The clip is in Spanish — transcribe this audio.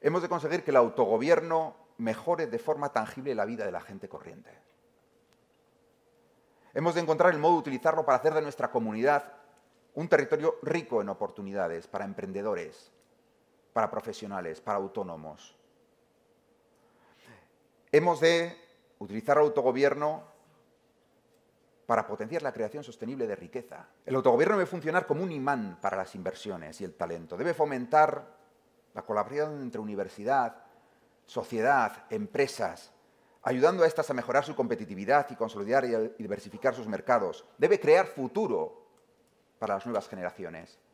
hemos de conseguir que el autogobierno mejore de forma tangible la vida de la gente corriente. Hemos de encontrar el modo de utilizarlo para hacer de nuestra comunidad un territorio rico en oportunidades para emprendedores, para profesionales, para autónomos. Hemos de utilizar el autogobierno para potenciar la creación sostenible de riqueza. El autogobierno debe funcionar como un imán para las inversiones y el talento. Debe fomentar la colaboración entre universidad, sociedad, empresas, ayudando a estas a mejorar su competitividad y consolidar y diversificar sus mercados. Debe crear futuro para las nuevas generaciones.